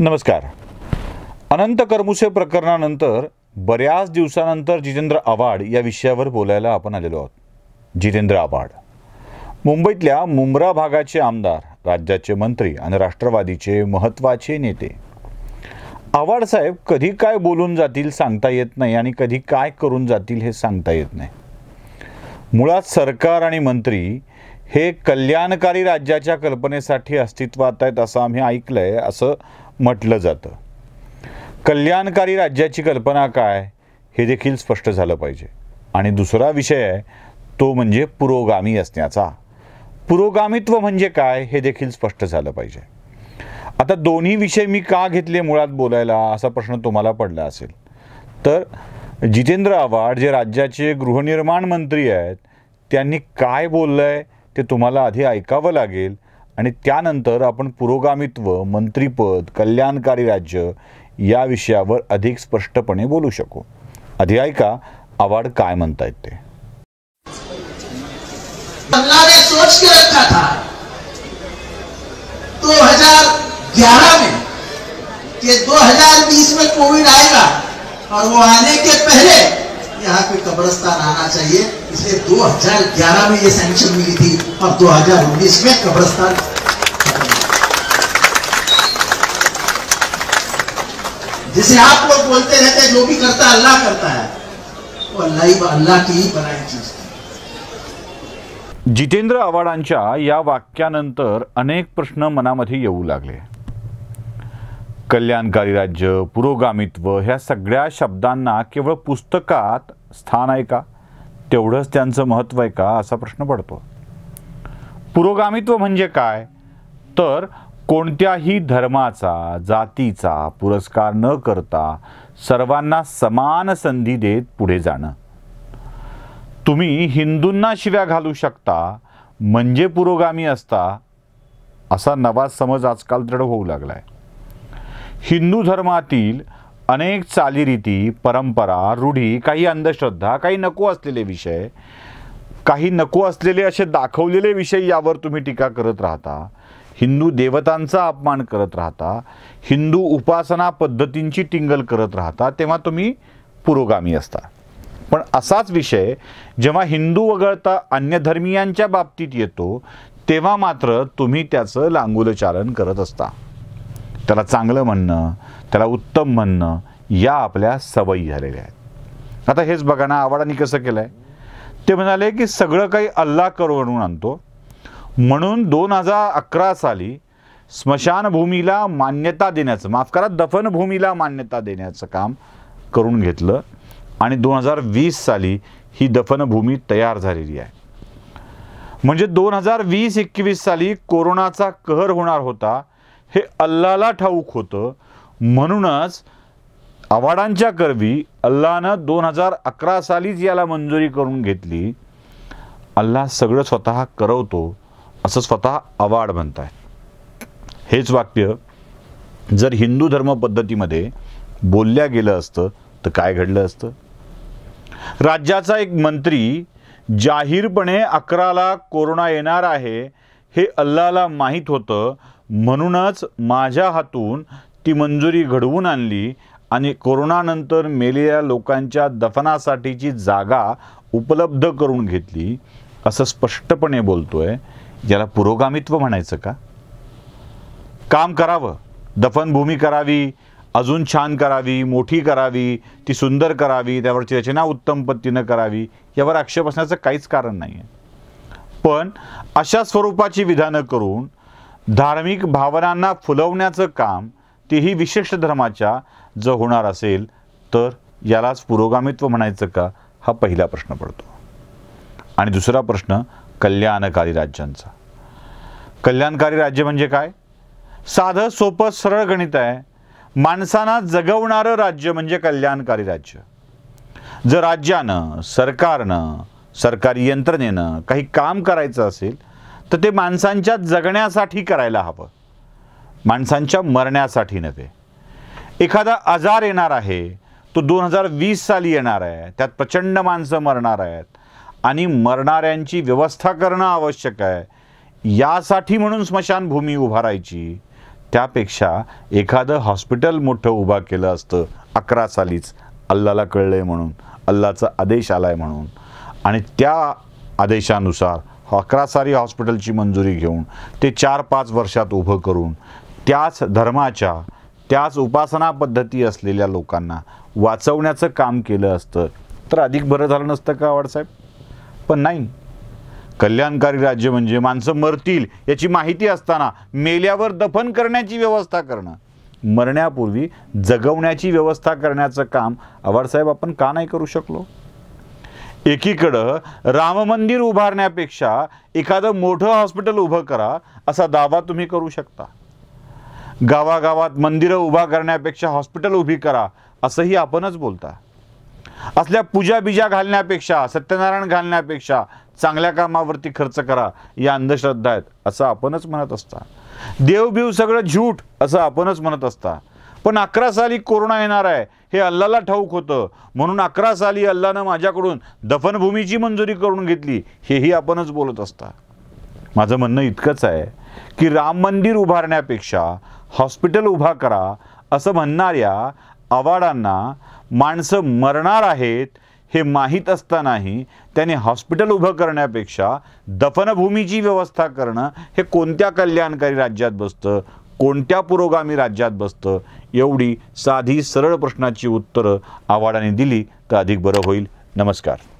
नमस्कार अनंत करमुसे प्रकरणानंतर बऱ्याच दिवसानंतर जितेंद्र आव्हाड या विषयावर बोलायला आपण आलेलो आहोत जितेंद्र आव्हाड मुंबईतल्या मुंब्रा भागाचे आमदार राज्याचे मंत्री आणि राष्ट्रवादीचे महत्त्वाचे नेते आव्हाड साहेब कधी काय बोलून जातील सांगता येत नाही आणि कधी काय करून जातील हे सांगता येत नाही मुळात सरकार आणि मंत्री हे कल्याणकारी राज्याच्या कल्पनेसाठी अस्तित्वात आहेत असं आम्ही ऐकलं आहे असं म्हटलं जातं कल्याणकारी राज्याची कल्पना काय हे देखील स्पष्ट झालं पाहिजे आणि दुसरा विषय आहे तो म्हणजे पुरोगामी असण्याचा पुरोगामित्व म्हणजे काय हे देखील स्पष्ट झालं पाहिजे आता दोन्ही विषय मी का घेतले मुळात बोलायला असा प्रश्न तुम्हाला पडला असेल तर जितेंद्र आव्हाड जे राज्याचे गृहनिर्माण मंत्री आहेत त्यांनी काय बोललं आहे ते तुम्हाला आधी ऐकावं लागेल आणि त्यानंतर आपण पुरोगामित्व मंत्रीपद कल्याणकारी राज्य या विषयावर अधिक स्पष्टपणे बोलू शकू आधी ऐका आवाड काय म्हणतायत ते सोच के रखा था 2011 में कि 2020 में कोविड आएगा और वो आने के पहले यहाँ पे कब्रस्तान आना चाहिए इसलिए 2011 में ये सैंक्शन मिली थी और 2019 में कब्रस्तान जिसे आप लोग बोलते रहते हैं जो भी करता अल्लाह करता है वो अल्लाह ही अल्लाह की ही बनाई चीज जितेंद्र आव्हाडांच्या या वाक्यानंतर अनेक प्रश्न मनामध्ये येऊ लागले कल्याणकारी राज्य पुरोगामित्व ह्या सगळ्या शब्दांना केवळ पुस्तकात स्थान आहे का तेवढंच त्यांचं महत्त्व आहे का असा प्रश्न पडतो पुरोगामित्व म्हणजे काय तर कोणत्याही धर्माचा जातीचा पुरस्कार न करता सर्वांना समान संधी देत पुढे जाणं तुम्ही हिंदूंना शिव्या घालू शकता म्हणजे पुरोगामी असता असा नवा समज आजकाल दृढ होऊ लागला आहे हिंदू धर्मातील अनेक चालीरीती परंपरा रूढी काही अंधश्रद्धा काही नको असलेले विषय काही नको असलेले असे दाखवलेले विषय यावर तुम्ही टीका करत राहता हिंदू देवतांचा अपमान करत राहता हिंदू उपासना पद्धतींची टिंगल करत राहता तेव्हा तुम्ही पुरोगामी असता पण असाच विषय जेव्हा हिंदू वगळता अन्य धर्मियांच्या बाबतीत येतो तेव्हा मात्र तुम्ही त्याचं लांगुलचारण करत असता त्याला चांगलं म्हणणं त्याला उत्तम म्हणणं या आपल्या सवयी झालेल्या आहेत आता हेच बघा ना आवाडाने कसं केलं आहे ते म्हणाले की सगळं काही अल्ला करून आणतो म्हणून दोन हजार अकरा साली स्मशानभूमीला मान्यता देण्याचं माफ करा दफनभूमीला मान्यता देण्याचं काम करून घेतलं आणि दोन हजार वीस साली ही दफनभूमी तयार झालेली आहे म्हणजे दोन हजार वीस एकवीस साली कोरोनाचा कहर होणार होता हे अल्लाला ठाऊक होतं म्हणूनच आव्हाडांच्या करवी अल्लानं दोन हजार अकरा सालीच याला मंजुरी करून घेतली अल्ला सगळं स्वतः करवतो असं स्वतः आवाड म्हणत हेच वाक्य जर हिंदू धर्म पद्धतीमध्ये बोलल्या गेलं असतं तर काय घडलं असतं राज्याचा एक मंत्री जाहीरपणे अकराला कोरोना येणार आहे हे अल्लाला माहीत होतं म्हणूनच माझ्या हातून ती मंजुरी घडवून आणली आणि कोरोनानंतर मेलेल्या लोकांच्या दफनासाठीची जागा उपलब्ध करून घेतली असं स्पष्टपणे बोलतोय ज्याला पुरोगामित्व म्हणायचं का काम करावं दफनभूमी करावी अजून छान करावी मोठी करावी ती सुंदर करावी त्यावरची रचना उत्तम पद्धतीनं करावी यावर आक्षेप असण्याचं काहीच कारण नाही आहे पण अशा स्वरूपाची विधानं करून धार्मिक भावनांना फुलवण्याचं काम तेही विशिष्ट धर्माच्या जर होणार असेल तर यालाच पुरोगामित्व म्हणायचं का हा पहिला प्रश्न पडतो आणि दुसरा प्रश्न कल्याणकारी राज्यांचा कल्याणकारी राज्य म्हणजे काय साधं सोपं सरळ गणित आहे माणसांना जगवणारं राज्य म्हणजे कल्याणकारी राज्य जर राज्यानं सरकारनं सरकारी यंत्रणेनं काही काम करायचं असेल तर ते माणसांच्या जगण्यासाठी करायला हवं माणसांच्या मरण्यासाठी नव्हे एखादा आजार येणार आहे तो दोन हजार वीस साली येणार आहे त्यात प्रचंड माणसं मरणार आहेत आणि मरणाऱ्यांची व्यवस्था करणं आवश्यक आहे यासाठी म्हणून स्मशानभूमी उभारायची त्यापेक्षा एखादं हॉस्पिटल मोठं उभा केलं असतं अकरा सालीच अल्लाला कळलं आहे म्हणून अल्लाचा आदेश आला आहे म्हणून आणि त्या आदेशानुसार सारी हॉस्पिटलची मंजुरी घेऊन ते चार पाच वर्षात उभं करून त्याच धर्माच्या त्याच उपासना पद्धती असलेल्या लोकांना वाचवण्याचं काम केलं असतं तर अधिक बरं झालं नसतं का आवडसाहेब पण नाही कल्याणकारी राज्य म्हणजे माणसं मरतील याची माहिती असताना मेल्यावर दफन करण्याची व्यवस्था करणं मरण्यापूर्वी जगवण्याची व्यवस्था करण्याचं काम आवडसाहेब आपण का नाही करू शकलो एकीकडं मंदिर उभारण्यापेक्षा एखादं मोठं हॉस्पिटल उभं करा असा दावा तुम्ही करू शकता गावागावात मंदिरं उभा करण्यापेक्षा हॉस्पिटल उभी करा असंही आपणच बोलता असल्या पूजा बिजा घालण्यापेक्षा सत्यनारायण घालण्यापेक्षा चांगल्या कामावरती खर्च करा या अंधश्रद्धा आहेत असं आपणच म्हणत असता देवबीव सगळं झूट असं आपणच म्हणत असता पण अकरा साली कोरोना येणार आहे हे अल्लाला ठाऊक होतं म्हणून अकरा साली अल्लानं माझ्याकडून दफनभूमीची मंजुरी करून घेतली हेही आपणच बोलत असता माझं म्हणणं इतकंच आहे की राम मंदिर उभारण्यापेक्षा हॉस्पिटल उभा करा असं म्हणणाऱ्या आवाडांना माणसं मरणार आहेत हे माहीत असतानाही त्याने हॉस्पिटल उभं करण्यापेक्षा दफनभूमीची व्यवस्था करणं हे कोणत्या कल्याणकारी राज्यात बसतं कोणत्या पुरोगामी राज्यात बसतं एवढी साधी सरळ प्रश्नाची उत्तरं आव्हाडाने दिली तर अधिक बरं होईल नमस्कार